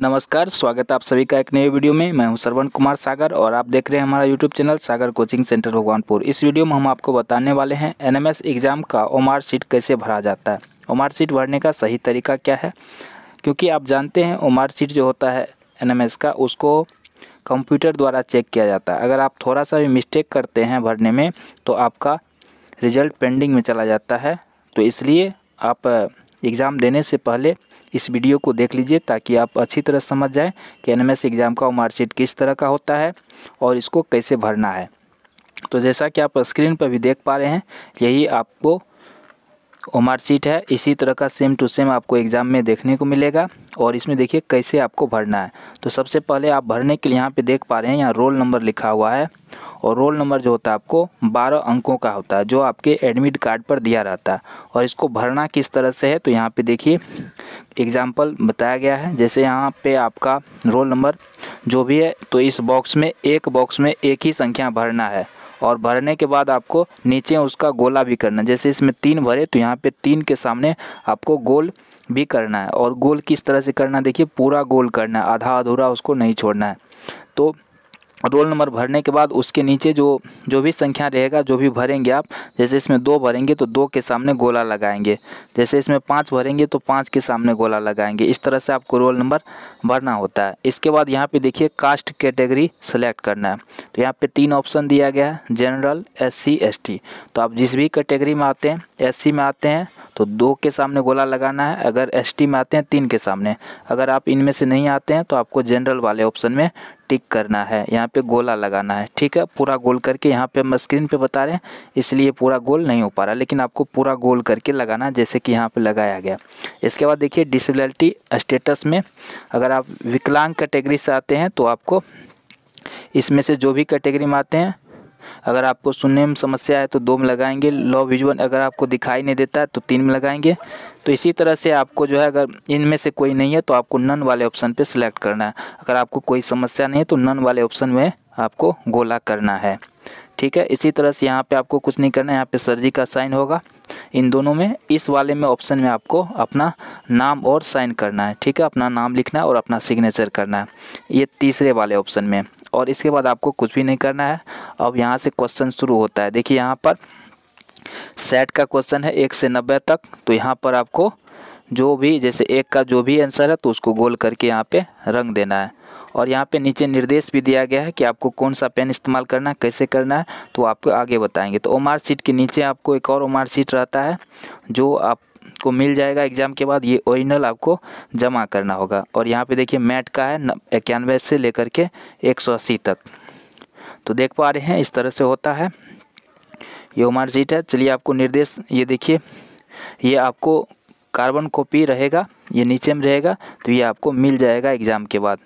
नमस्कार स्वागत है आप सभी का एक नए वीडियो में मैं हूं श्रवण कुमार सागर और आप देख रहे हैं हमारा YouTube channel Sagar coaching centre Bhagwanpur इस वीडियो में हम आपको बताने वाले हैं एनएमएस एग्ज़ाम का ओमार सीट कैसे भरा जाता है ओमार सीट भरने का सही तरीका क्या है क्योंकि आप जानते हैं ओमार सीट जो होता है एन का उसको कंप्यूटर द्वारा चेक किया जाता है अगर आप थोड़ा सा भी मिस्टेक करते हैं भरने में तो आपका रिजल्ट पेंडिंग में चला जाता है तो इसलिए आप एग्ज़ाम देने से पहले इस वीडियो को देख लीजिए ताकि आप अच्छी तरह समझ जाएं कि एन एग्ज़ाम का मार्कशीट किस तरह का होता है और इसको कैसे भरना है तो जैसा कि आप स्क्रीन पर भी देख पा रहे हैं यही आपको ओमार सीट है इसी तरह का सेम टू सेम आपको एग्ज़ाम में देखने को मिलेगा और इसमें देखिए कैसे आपको भरना है तो सबसे पहले आप भरने के लिए यहाँ पे देख पा रहे हैं यहाँ रोल नंबर लिखा हुआ है और रोल नंबर जो होता है आपको बारह अंकों का होता है जो आपके एडमिट कार्ड पर दिया रहता है और इसको भरना किस तरह से है तो यहाँ पर देखिए एग्ज़ाम्पल बताया गया है जैसे यहाँ पर आपका रोल नंबर जो भी है तो इस बॉक्स में एक बॉक्स में एक ही संख्या भरना है और भरने के बाद आपको नीचे उसका गोला भी करना जैसे इसमें तीन भरे तो यहाँ पे तीन के सामने आपको गोल भी करना है और गोल किस तरह से करना देखिए पूरा गोल करना है आधा अधूरा उसको नहीं छोड़ना है तो रोल नंबर भरने के बाद उसके नीचे जो जो भी संख्या रहेगा जो भी भरेंगे आप जैसे इसमें दो भरेंगे तो दो के सामने गोला लगाएंगे जैसे इसमें पाँच भरेंगे तो पाँच के सामने गोला लगाएंगे इस तरह से आपको रोल नंबर भरना होता है इसके बाद यहाँ पे देखिए कास्ट कैटेगरी सेलेक्ट करना है तो यहाँ पे तीन ऑप्शन दिया गया है general S C S T तो आप जिस भी कैटेगरी में आते हैं एस सी में आते हैं तो दो के सामने गोला लगाना है अगर एस टी में आते हैं तीन के सामने अगर आप इनमें से नहीं आते हैं तो आपको जनरल वाले ऑप्शन में टिक करना है यहाँ पे गोला लगाना है ठीक है पूरा गोल करके यहाँ पे हम स्क्रीन पे बता रहे हैं इसलिए पूरा गोल नहीं हो पा रहा लेकिन आपको पूरा गोल करके लगाना है जैसे कि यहाँ पे लगाया गया इसके बाद देखिए डिसबिलिटी स्टेटस में अगर आप विकलांग कैटेगरी से आते हैं तो आपको इसमें से जो भी कैटेगरी में आते हैं अगर आपको सुनने में समस्या है तो दो में लगाएंगे लॉ विजुअल अगर आपको दिखाई नहीं देता है तो तीन में लगाएंगे तो इसी तरह से आपको जो है अगर इनमें से कोई नहीं है तो आपको नन वाले ऑप्शन पे सिलेक्ट करना है अगर आपको कोई समस्या नहीं है तो नन वाले ऑप्शन में आपको गोला करना है ठीक है इसी तरह से यहाँ पर आपको कुछ नहीं करना है यहाँ पे सर्जी का साइन होगा इन दोनों में इस वाले में ऑप्शन में आपको अपना नाम और साइन करना है ठीक है अपना नाम लिखना है और अपना सिग्नेचर करना है ये तीसरे वाले ऑप्शन में और इसके बाद आपको कुछ भी नहीं करना है अब यहाँ से क्वेश्चन शुरू होता है देखिए यहाँ पर सेट का क्वेश्चन है एक से नब्बे तक तो यहाँ पर आपको जो भी जैसे एक का जो भी आंसर है तो उसको गोल करके यहाँ पे रंग देना है और यहाँ पे नीचे निर्देश भी दिया गया है कि आपको कौन सा पेन इस्तेमाल करना है कैसे करना है तो आपको आगे बताएंगे तो ओमार सीट के नीचे आपको एक और ओमार सीट रहता है जो आप को मिल जाएगा एग्ज़ाम के बाद ये ओरिजिनल आपको जमा करना होगा और यहाँ पे देखिए मैट का है इक्यानवे से लेकर के एक सौ अस्सी तक तो देख पा रहे हैं इस तरह से होता है ये ओमार सीट है चलिए आपको निर्देश ये देखिए ये आपको कार्बन कॉपी रहेगा ये नीचे में रहेगा तो ये आपको मिल जाएगा एग्ज़ाम के बाद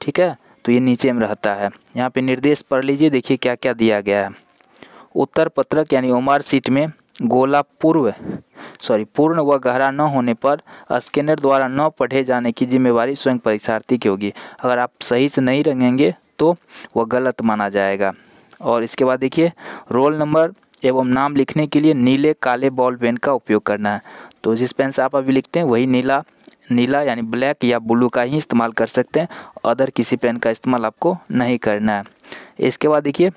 ठीक है तो ये नीचे में रहता है यहाँ पे निर्देश पढ़ लीजिए देखिए क्या क्या दिया गया है उत्तर पत्रक यानी ओमार सीट में गोला पूर्व सॉरी पूर्ण व गहरा न होने पर स्कैनर द्वारा न पढ़े जाने की जिम्मेवारी स्वयं परीक्षार्थी की होगी अगर आप सही से नहीं रंगेंगे तो वह गलत माना जाएगा और इसके बाद देखिए रोल नंबर एवं नाम लिखने के लिए नीले काले बॉल पेन का उपयोग करना है तो जिस पेन से आप अभी लिखते हैं वही नीला नीला यानी ब्लैक या ब्लू का ही इस्तेमाल कर सकते हैं अदर किसी पेन का इस्तेमाल आपको नहीं करना है इसके बाद देखिए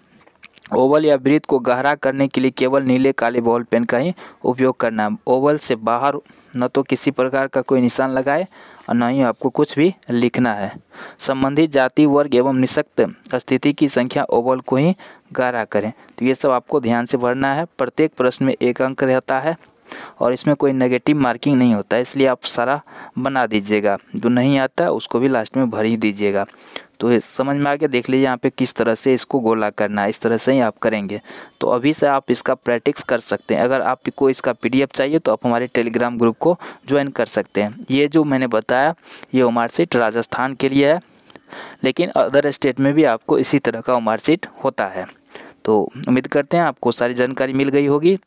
ओवल या वृत्त को गहरा करने के लिए केवल नीले काले बॉल पेन का ही उपयोग करना है ओवल से बाहर न तो किसी प्रकार का कोई निशान लगाए और न ही आपको कुछ भी लिखना है संबंधित जाति वर्ग एवं निशक्त स्थिति की संख्या ओवल को ही गहरा करें तो ये सब आपको ध्यान से भरना है प्रत्येक प्रश्न में एक अंक रहता है और इसमें कोई नेगेटिव मार्किंग नहीं होता इसलिए आप सारा बना दीजिएगा जो नहीं आता उसको भी लास्ट में भर ही दीजिएगा तो समझ में आ गया देख लीजिए यहाँ पे किस तरह से इसको गोला करना है इस तरह से ही आप करेंगे तो अभी से आप इसका प्रैक्टिस कर सकते हैं अगर आपको इसका पीडीएफ चाहिए तो आप हमारे टेलीग्राम ग्रुप को ज्वाइन कर सकते हैं ये जो मैंने बताया ये उमार सीट राजस्थान के लिए है लेकिन अदर स्टेट में भी आपको इसी तरह का उमार सीट होता है तो उम्मीद करते हैं आपको सारी जानकारी मिल गई होगी